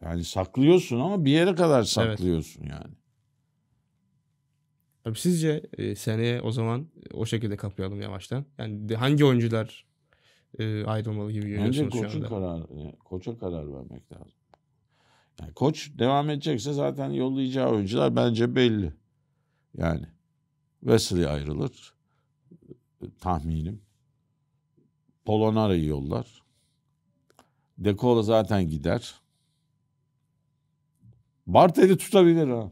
Yani saklıyorsun ama bir yere kadar saklıyorsun evet. yani. Abi sizce e, seneye o zaman e, o şekilde kaplayalım yavaştan. Yani hangi oyuncular e, ayrılmalı gibi görüyorsunuz Bence koçun şu Karar, yani e, koça karar vermek lazım. Yani koç devam edecekse zaten yollayacağı oyuncular bence belli. Yani Wesley ayrılır e, tahminim. Polonara'yı yollar. Dekola zaten gider. Bartel'i tutabilir ha.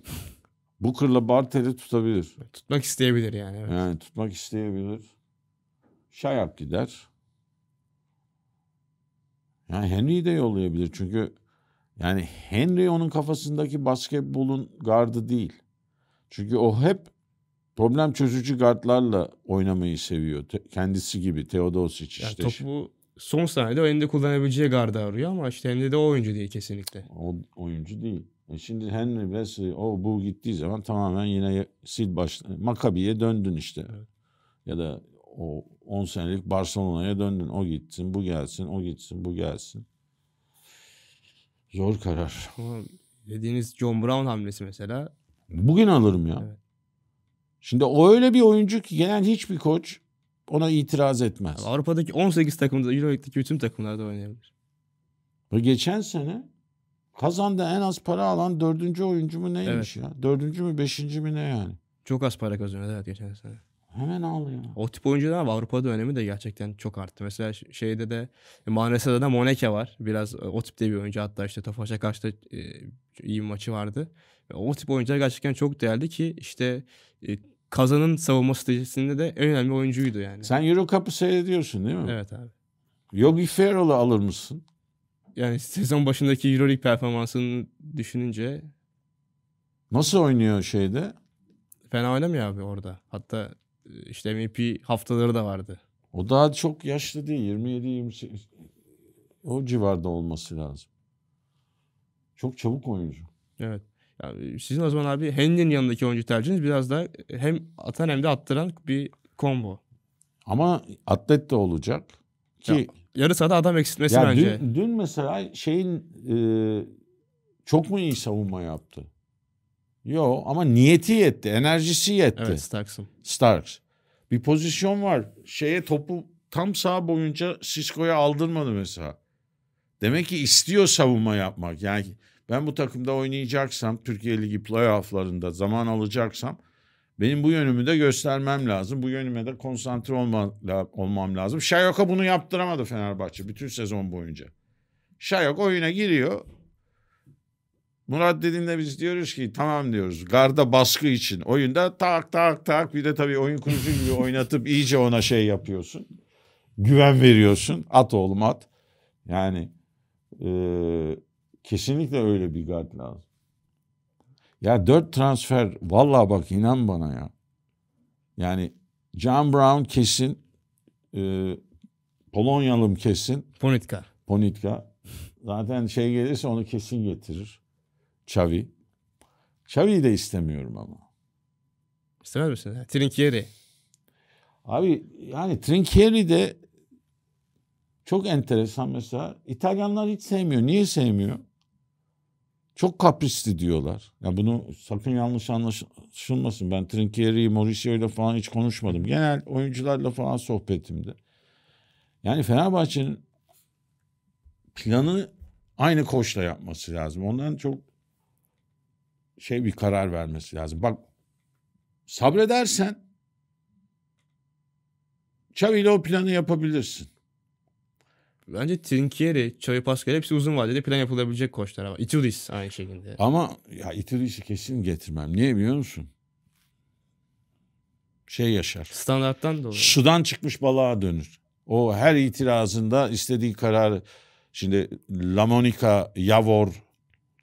Booker'la Bartel'i tutabilir. Tutmak isteyebilir yani. Evet. Yani tutmak isteyebilir. Şayak gider. Yani Henry'i de yollayabilir çünkü yani Henry onun kafasındaki basketbolun gardı değil. Çünkü o hep problem çözücü gardlarla oynamayı seviyor. Te- kendisi gibi Teodosic işte. Yani topu son saniyede o elinde kullanabileceği gardı arıyor ama işte Henry de o oyuncu değil kesinlikle. O oyuncu değil. E şimdi Henry, Wesley, o bu gittiği zaman tamamen yine sil baş Makabi'ye döndün işte. Evet. Ya da o 10 senelik Barcelona'ya döndün. O gitsin, bu gelsin, o gitsin, bu gelsin. Zor karar. dediğiniz John Brown hamlesi mesela. Bugün alırım ya. Evet. Şimdi o öyle bir oyuncu ki gelen hiçbir koç ona itiraz etmez. Avrupa'daki 18 takımda, Euroleague'deki bütün takımlarda oynayabilir. Ve geçen sene kazandı en az para alan dördüncü oyuncu mu neymiş evet. ya? Dördüncü mü, beşinci mi ne yani? Çok az para kazanıyor evet geçen sene. Hemen ağlıyor. O tip oyuncular Avrupa'da önemi de gerçekten çok arttı. Mesela şeyde de Manresa'da da Moneke var. Biraz e, o tipte bir oyuncu. Hatta işte Tofaş'a karşı da e, iyi bir maçı vardı. O tip oyuncular gerçekten çok değerli ki işte e, kazanın savunma stratejisinde de en önemli oyuncuydu yani. Sen Euro Cup'ı seyrediyorsun değil mi? Evet abi. Yogi Ferrell'ı alır mısın? Yani sezon başındaki Euroleague performansını düşününce... Nasıl oynuyor şeyde? Fena oynamıyor abi orada. Hatta ee, işte MVP haftaları da vardı. O daha çok yaşlı değil. 27 28 o civarda olması lazım. Çok çabuk oyuncu. Evet. Yani e, sizin o zaman abi Henry'nin yanındaki oyuncu tercihiniz biraz da hem atan hem de attıran bir combo. Ama atlet de olacak ki ya, yarı sahada adam eksiltmesi ya bence. Dün, dün mesela şeyin e, çok mu iyi savunma yaptı? Yo ama niyeti yetti, enerjisi yetti. Evet Starks'ın. Starks. Bir pozisyon var. Şeye topu tam sağ boyunca Siskoya aldırmadı mesela. Demek ki istiyor savunma yapmak. Yani ben bu takımda oynayacaksam, Türkiye Ligi playofflarında zaman alacaksam benim bu yönümü de göstermem lazım. Bu yönüme de konsantre olma, olmam lazım. Şayok'a bunu yaptıramadı Fenerbahçe bütün sezon boyunca. Şayok oyuna giriyor. Murat dediğinde biz diyoruz ki tamam diyoruz garda baskı için oyunda tak tak tak bir de tabii oyun kurucu gibi oynatıp [LAUGHS] iyice ona şey yapıyorsun. Güven veriyorsun at oğlum at. Yani e, kesinlikle öyle bir gard lazım. Ya dört transfer valla bak inan bana ya. Yani John Brown kesin e, Polonyalım kesin. Ponitka. Ponitka. Zaten şey gelirse onu kesin getirir. Xavi. Xavi'yi de istemiyorum ama. İstemez misin? Trinkieri. Abi yani Trinkieri de çok enteresan mesela. İtalyanlar hiç sevmiyor. Niye sevmiyor? Çok kaprisli diyorlar. Ya bunu sakın yanlış anlaşılmasın. Ben Trinkieri'yi, ile falan hiç konuşmadım. Genel oyuncularla falan sohbetimde. Yani Fenerbahçe'nin planı aynı koçla yapması lazım. Ondan çok şey bir karar vermesi lazım. Bak sabredersen Xavi ile o planı yapabilirsin. Bence Trinkieri, Xavi Pascal hepsi uzun vadede plan yapılabilecek koçlar ama. Itudis aynı şekilde. Ama ya Itudis'i kesin getirmem. Niye biliyor musun? Şey yaşar. Standarttan dolayı. Sudan çıkmış balığa dönür. O her itirazında istediği kararı. Şimdi Lamonica, Yavor,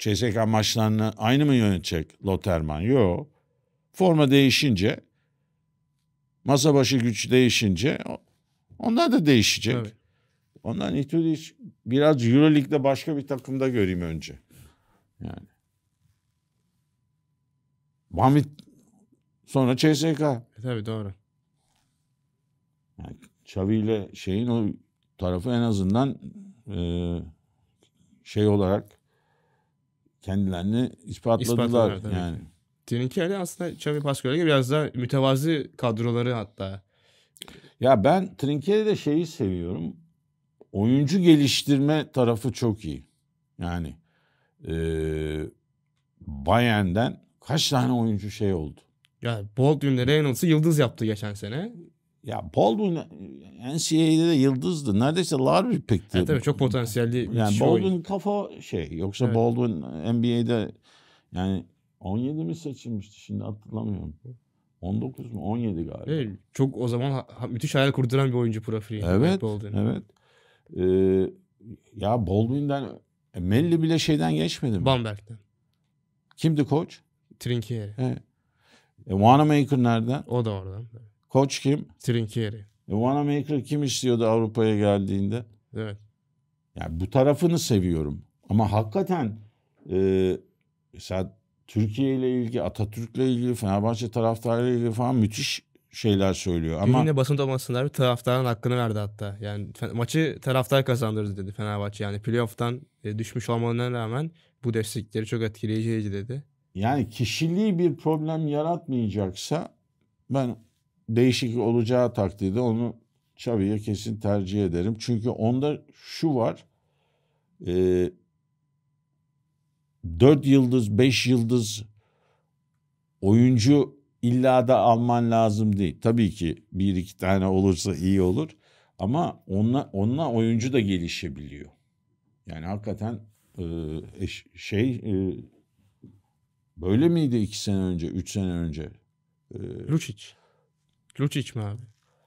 CSK maçlarını aynı mı yönetecek Loterman? Yok. Forma değişince, masa başı güç değişince onlar da değişecek. Tabii. Ondan Itudis biraz Euroleague'de başka bir takımda göreyim önce. Yani. Bamit sonra CSK. E tabii doğru. Yani Xavi ile şeyin o tarafı en azından e, şey olarak kendilerini ispatladılar, ispatladılar yani. Trinkeri aslında Xavi Pascual'a göre biraz daha mütevazi kadroları hatta. Ya ben Trinkeri'de şeyi seviyorum. Oyuncu geliştirme tarafı çok iyi. Yani e, Bayern'den kaç tane oyuncu şey oldu? Ya Baldwin'le Reynolds'ı yıldız yaptı geçen sene. Ya Baldwin e, NCAA'de de yıldızdı. Neredeyse large pick'ti. Yani tabii çok potansiyelli bir yani Baldwin oyun. kafa şey. Yoksa evet. Baldwin e, NBA'de yani 17 mi seçilmişti şimdi hatırlamıyorum. 19 mu 17 galiba. Evet, çok o zaman ha, müthiş hayal kurduran bir oyuncu profili. Evet. Baldwin. Evet. Ee, ya Baldwin'den e, Melli bile şeyden geçmedi mi? Bamberg'den. Kimdi koç? Trinkieri. Evet. E, Wanamaker nereden? O da oradan. Evet. Koç kim? Trinkieri. E, Wanamaker kim istiyordu Avrupa'ya geldiğinde? Evet. Yani bu tarafını seviyorum. Ama hakikaten e, mesela Türkiye ile ilgili, Atatürk'le ilgili, Fenerbahçe taraftarıyla ilgili falan müthiş şeyler söylüyor. Ama yine basın toplantısında bir taraftarın hakkını verdi hatta. Yani maçı taraftar kazandırdı dedi Fenerbahçe. Yani playoff'tan e, düşmüş olmalarına rağmen bu destekleri çok etkileyici dedi. Yani kişiliği bir problem yaratmayacaksa ben değişik olacağı takdirde onu Xavi'ye kesin tercih ederim. Çünkü onda şu var. E, 4 yıldız, 5 yıldız oyuncu illa da alman lazım değil. Tabii ki bir iki tane olursa iyi olur. Ama onunla, onunla oyuncu da gelişebiliyor. Yani hakikaten e, şey e, böyle miydi iki sene önce, üç sene önce? E, Lucic. Lucic mi abi?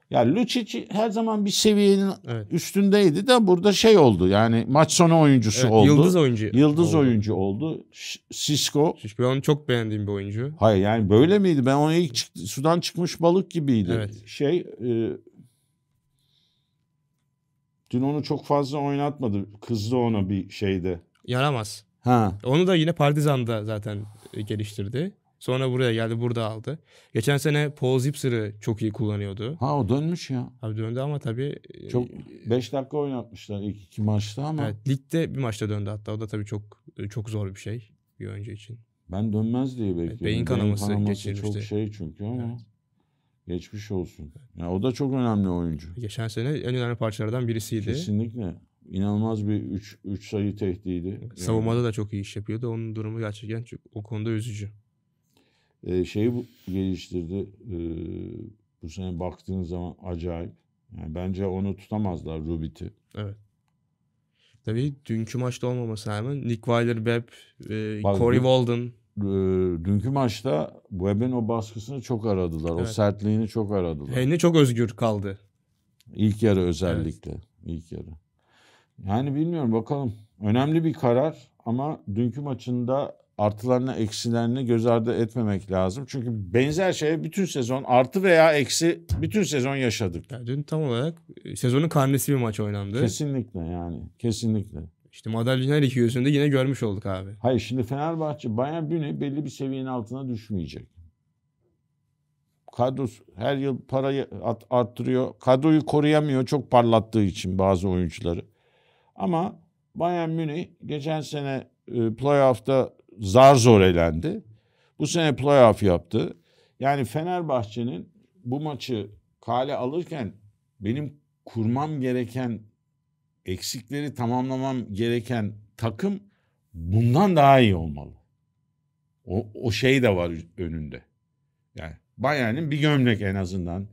Ya Lucic her zaman bir seviyenin evet. üstündeydi de burada şey oldu. Yani maç sonu oyuncusu evet, oldu. Yıldız oyuncu. Yıldız oldu. oyuncu oldu. Sisko. ben onu çok beğendiğim bir oyuncu. Hayır yani böyle miydi? Ben onu ilk çıktı, sudan çıkmış balık gibiydi. Evet. Şey e, dün onu çok fazla oynatmadı. Kızdı ona bir şeyde. Yaramaz. Ha. Onu da yine Partizan'da zaten geliştirdi. Sonra buraya geldi burada aldı. Geçen sene Paul Zipser'ı çok iyi kullanıyordu. Ha o dönmüş ya. Abi döndü ama tabii. E, çok 5 dakika oynatmışlar ilk iki maçta ama. Evet ligde bir maçta döndü hatta o da tabii çok e, çok zor bir şey bir oyuncu için. Ben dönmez diye bekliyorum. beyin kanaması, beyin kanaması geçirmişti. çok şey çünkü ama. Evet. Geçmiş olsun. Ya o da çok önemli oyuncu. Geçen sene en önemli parçalardan birisiydi. Kesinlikle. İnanılmaz bir 3 3 sayı tehdidi. Savunmada yani. da çok iyi iş yapıyordu. Onun durumu gerçekten çok, o konuda üzücü. E, şeyi bu, geliştirdi. E, bu sene baktığın zaman acayip. Yani bence onu tutamazlar Rubit'i. Evet. Tabii dünkü maçta olmaması rağmen Nick Weiler, Webb, e, Bak, Corey Walden. E, dünkü maçta Webb'in o baskısını çok aradılar. Evet. O sertliğini çok aradılar. Henry çok özgür kaldı. İlk yarı özellikle. Evet. İlk yarı. Yani bilmiyorum bakalım. Önemli bir karar ama dünkü maçında artılarını eksilerini göz ardı etmemek lazım. Çünkü benzer şey bütün sezon artı veya eksi bütün sezon yaşadık. Yani dün tam olarak e, sezonun karnesi bir maç oynandı. Kesinlikle yani kesinlikle. İşte madalyonlar ikiyosunu yüzünde yine görmüş olduk abi. Hayır şimdi Fenerbahçe Bayern Münih belli bir seviyenin altına düşmeyecek. Kadros her yıl parayı arttırıyor. Kadroyu koruyamıyor çok parlattığı için bazı oyuncuları. Ama Bayern Münih geçen sene e, playoff'ta zar zor elendi. Bu sene playoff yaptı. Yani Fenerbahçe'nin bu maçı kale alırken benim kurmam gereken eksikleri tamamlamam gereken takım bundan daha iyi olmalı. O, o şey de var önünde. Yani Bayern'in bir gömlek en azından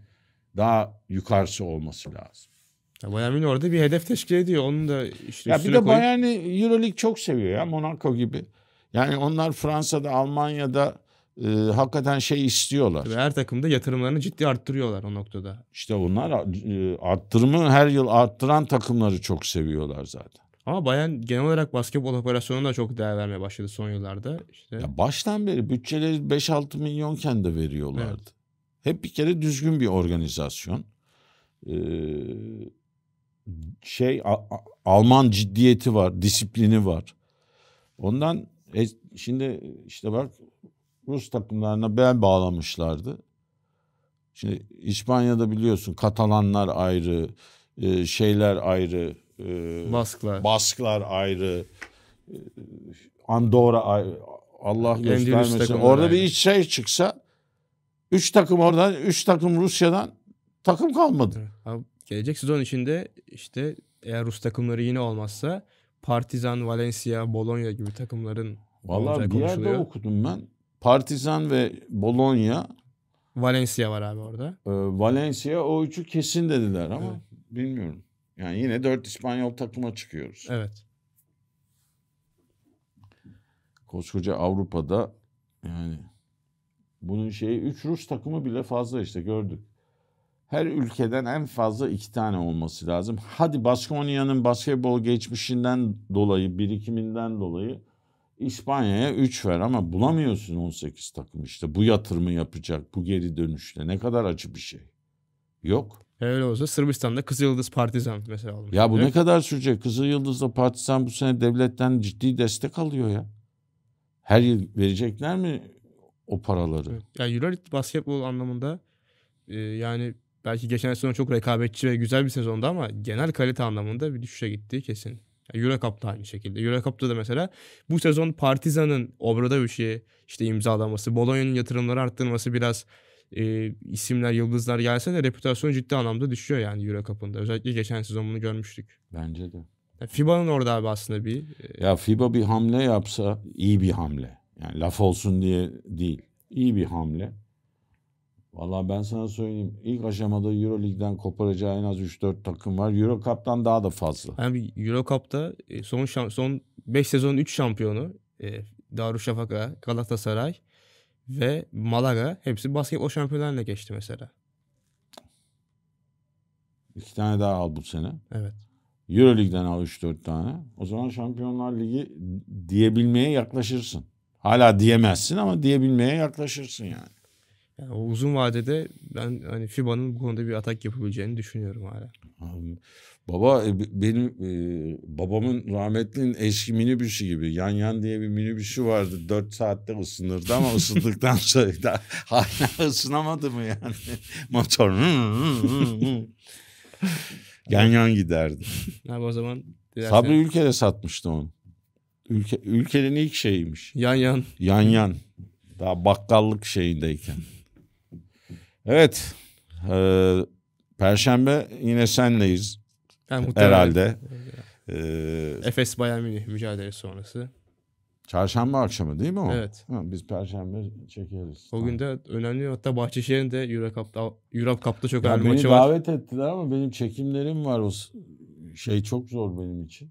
daha yukarısı olması lazım. Ya orada bir hedef teşkil ediyor. Onun da işte ya bir de koyup... Bayern'i Euroleague çok seviyor ya Monaco gibi. Yani onlar Fransa'da, Almanya'da e, hakikaten şey istiyorlar. ve her takımda yatırımlarını ciddi arttırıyorlar o noktada. İşte bunlar e, arttırımı her yıl arttıran takımları çok seviyorlar zaten. Ama Bayern genel olarak basketbol operasyonuna da çok değer vermeye başladı son yıllarda. İşte... Ya baştan beri bütçeleri 5-6 milyonken de veriyorlardı. Evet. Hep bir kere düzgün bir organizasyon. Ee, şey Alman ciddiyeti var, disiplini var. Ondan e, şimdi işte bak Rus takımlarına bel bağlamışlardı. Şimdi İspanya'da biliyorsun Katalanlar ayrı, e, şeyler ayrı, e, Basklar. Basklar ayrı, e, Andorra ayrı. Allah Endülüs göstermesin. Orada ayrı. bir iç şey çıksa üç takım oradan, üç takım Rusya'dan takım kalmadı. Abi, gelecek sezon içinde işte eğer Rus takımları yine olmazsa Partizan, Valencia, Bologna gibi takımların Vallahi bir yerde okudum ben. Partizan ve Bologna. Valencia var abi orada. E, Valencia o üçü kesin dediler ama evet. bilmiyorum. Yani yine dört İspanyol takıma çıkıyoruz. Evet. Koskoca Avrupa'da yani bunun şeyi üç Rus takımı bile fazla işte gördük her ülkeden en fazla iki tane olması lazım. Hadi Baskonya'nın basketbol geçmişinden dolayı, birikiminden dolayı İspanya'ya 3 ver ama bulamıyorsun 18 takım işte. Bu yatırımı yapacak, bu geri dönüşte. Ne kadar acı bir şey. Yok. E, öyle olsa Sırbistan'da Kızıl Yıldız Partizan mesela olmuş. Ya bu ne kadar sürecek? Kızıl Yıldız'la Partizan bu sene devletten ciddi destek alıyor ya. Her yıl verecekler mi o paraları? Ya yani Euroleague basketbol anlamında e, yani belki geçen sezon çok rekabetçi ve güzel bir sezondu ama genel kalite anlamında bir düşüşe gitti kesin. Yani Euro Cup'da aynı şekilde. Euro Cup'da da mesela bu sezon Partizan'ın Obradovic'i işte imzalaması, Bologna'nın yatırımları arttırması biraz e, isimler, yıldızlar gelse de reputasyon ciddi anlamda düşüyor yani Euro Cup'ında. Özellikle geçen sezon bunu görmüştük. Bence de. Yani FIBA'nın orada abi aslında bir... E... Ya FIBA bir hamle yapsa iyi bir hamle. Yani laf olsun diye değil. İyi bir hamle. Vallahi ben sana söyleyeyim. İlk aşamada Euroleague'den koparacağı en az 3-4 takım var. Euro Cup'tan daha da fazla. Abi Euro Cup'ta e, son şam, son 5 sezon 3 şampiyonu e, Darüşşafaka, Galatasaray ve Malaga hepsi basketbol şampiyonlarına geçti mesela. İki tane daha al bu sene. Evet. Euroleague'den al 3-4 tane. O zaman Şampiyonlar Ligi diyebilmeye yaklaşırsın. Hala diyemezsin ama diyebilmeye yaklaşırsın yani. Yani o uzun vadede ben hani FIBA'nın bu konuda bir atak yapabileceğini düşünüyorum hala. baba e, benim e, babamın rahmetlinin eski minibüsü gibi yan yan diye bir minibüsü vardı. Dört saatte ısınırdı ama ısındıktan [LAUGHS] sonra da hala ısınamadı mı yani? [LAUGHS] Motor yan yan giderdi. [LAUGHS] Abi o zaman dilersen... Sabri Ülker'e satmıştı onu. Ülke, ülkenin ilk şeyiymiş. Yan yan. Yan yan. Daha bakkallık şeyindeyken. Evet. Ee, Perşembe yine senleyiz. Yani herhalde. Ee, Efes Bayern Münih mücadelesi sonrası. Çarşamba akşamı değil mi o? Evet. Ha, biz perşembe çekeriz. O tamam. gün de önemli hatta Bahçeşehir'in de Euro Cup'ta, Euro Cup'ta çok önemli maçı var. davet ettiler ama benim çekimlerim var. O şey çok zor benim için.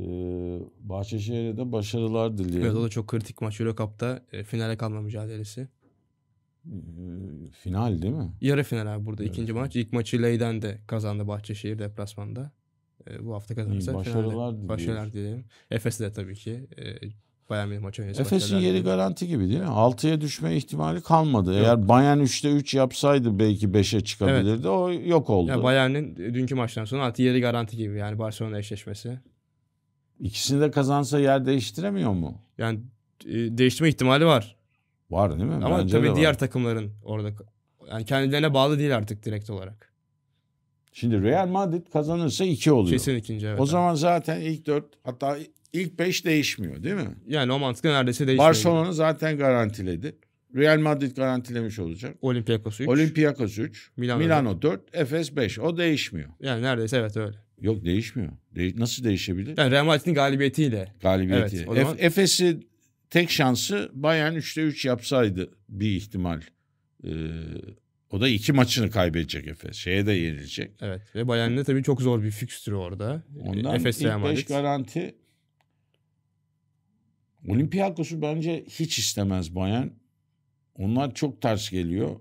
Ee, Bahçeşehir'e de başarılar diliyorum. Evet o da çok kritik maç Euro Cup'ta e, finale kalma mücadelesi final değil mi? Yarı final abi burada evet. ikinci maç. İlk maçı Leyden de kazandı Bahçeşehir deplasmanda. E, bu hafta kazanırsa başarılar finalde. Başarılar dilerim. Efes'e de tabii ki e, Bayern Münih maçı öncesi. Efes'in yeri diyelim. garanti gibi değil mi? 6'ya düşme ihtimali kalmadı. Yok. Eğer Bayern 3'te 3 yapsaydı belki 5'e çıkabilirdi. Evet. O yok oldu. Ya Bayern'in e, dünkü maçtan sonra artık yeri garanti gibi. Yani Barcelona eşleşmesi. İkisini de kazansa yer değiştiremiyor mu? Yani e, değiştirme ihtimali var. Var değil mi? Ama Bence tabii diğer var. takımların orada yani kendilerine bağlı değil artık direkt olarak. Şimdi Real Madrid kazanırsa iki oluyor. Kesin ikinci evet. O zaman zaten ilk dört hatta ilk beş değişmiyor değil mi? Yani o mantıkla neredeyse değişmiyor. Barcelona zaten garantiledi. Real Madrid garantilemiş olacak. Olympiakos 3. Olympiakos 3. Milano, Milano 4. Efes 5. O değişmiyor. Yani neredeyse evet öyle. Yok değişmiyor. De- nasıl değişebilir? Yani Real Madrid'in galibiyetiyle. Galibiyeti. Evet, zaman... Efes'i Tek şansı Bayern 3'te 3 yapsaydı bir ihtimal. Ee, o da iki maçını kaybedecek Efes. Şeye de yenilecek. Evet ve Bayern'de tabii çok zor bir fikstürü orada. Ondan Efes'e ilk beş garanti Olympiakos'u bence hiç istemez Bayern. Onlar çok ters geliyor.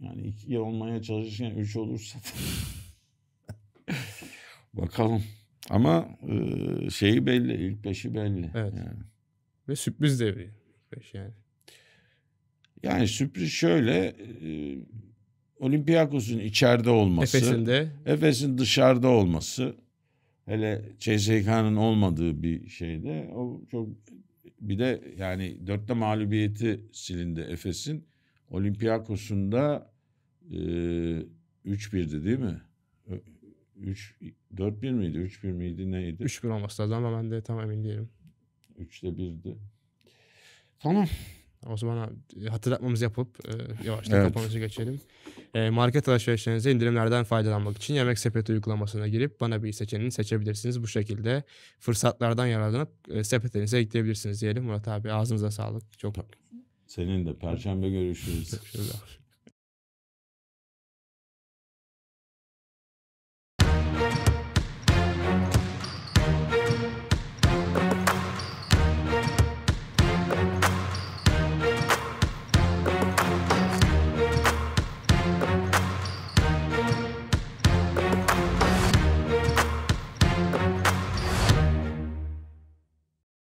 Yani iki olmaya çalışırken üç olursa. [LAUGHS] Bakalım. Ama e, şeyi belli, ilk beşi belli. Evet. Yani. Ve sürpriz devri beş yani. Yani sürpriz şöyle, e, Olympiakos'un içeride olması, Efes'in de Efes'in dışarıda olması, hele CSK'nın olmadığı bir şeyde o çok bir de yani dörtte mağlubiyeti silindi Efes'in. Olympiakos'un da e, 3-1'di değil mi? 3 4 1 miydi? 3 1 miydi? Neydi? 3 1 olması lazım ama ben de tam emin değilim. 3'te 1'di. Tamam. O zaman abi, hatırlatmamızı yapıp e, yavaştan evet. kapanışa geçelim. E, market alışverişlerinize indirimlerden faydalanmak için yemek sepeti uygulamasına girip bana bir seçeneğini seçebilirsiniz. Bu şekilde fırsatlardan yararlanıp e, sepetlerinize ekleyebilirsiniz diyelim. Murat abi ağzınıza sağlık. Çok Senin de perşembe görüşürüz.